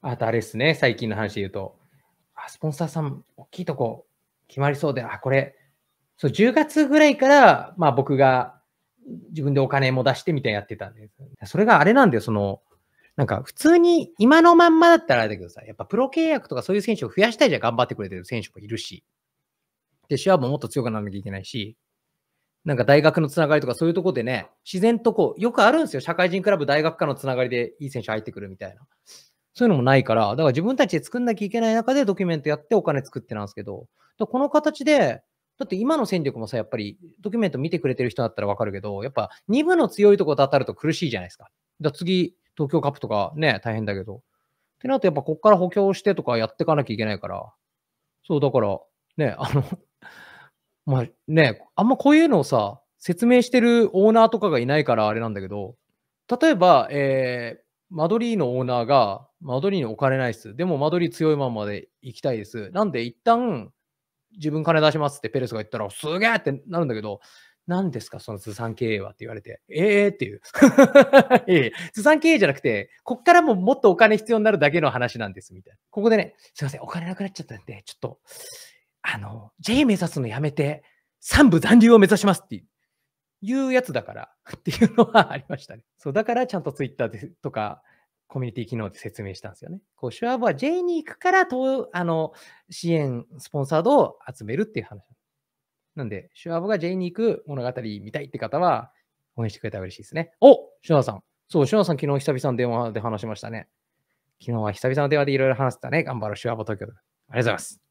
あとあれですね、最近の話で言うと、あスポンサーさん、大きいとこ決まりそうで、あ、これ、そう10月ぐらいから、まあ、僕が自分でお金も出してみたいなやってたんです。それがあれなんだよ、その、なんか普通に今のまんまだったらあれだけどさ、やっぱプロ契約とかそういう選手を増やしたいじゃん、頑張ってくれてる選手もいるし。で、シュアーももっと強くならなきゃいけないし、なんか大学のつながりとかそういうとこでね、自然とこう、よくあるんですよ。社会人クラブ、大学間のつながりでいい選手入ってくるみたいな。そういうのもないから、だから自分たちで作んなきゃいけない中でドキュメントやってお金作ってなんですけど、この形で、だって今の戦力もさ、やっぱりドキュメント見てくれてる人だったらわかるけど、やっぱ2部の強いところ当たると苦しいじゃないですか。だ次、東京カップとかね、大変だけど。ってなると、やっぱこっから補強してとかやっていかなきゃいけないから、そう、だから、ね、あの まあね、あんまこういうのをさ、説明してるオーナーとかがいないからあれなんだけど、例えば、えー、マドリーのオーナーが、マドリーにお金ないです。でもマドリー強いままで行きたいです。なんで一旦、自分金出しますってペレスが言ったら、すげえってなるんだけど、何ですか、そのずさん経営はって言われて、ええー、っていう。ずさん経営じゃなくて、こっからももっとお金必要になるだけの話なんです、みたいな。ここでね、すいません、お金なくなっちゃったんで、ちょっと、あの、J 目指すのやめて、三部残留を目指しますっていうやつだから っていうのはありましたね。そう、だからちゃんと Twitter でとか、コミュニティ機能で説明したんですよね。こう、シュアボは J に行くからと、あの、支援、スポンサードを集めるっていう話。なんで、シュアボが J に行く物語見たいって方は、応援してくれたら嬉しいですね。おシュアさん。そう、シュアさん昨日久々に電話で話しましたね。昨日は久々の電話でいろいろ話してたね。頑張ろう、シュアボ東京。ありがとうございます。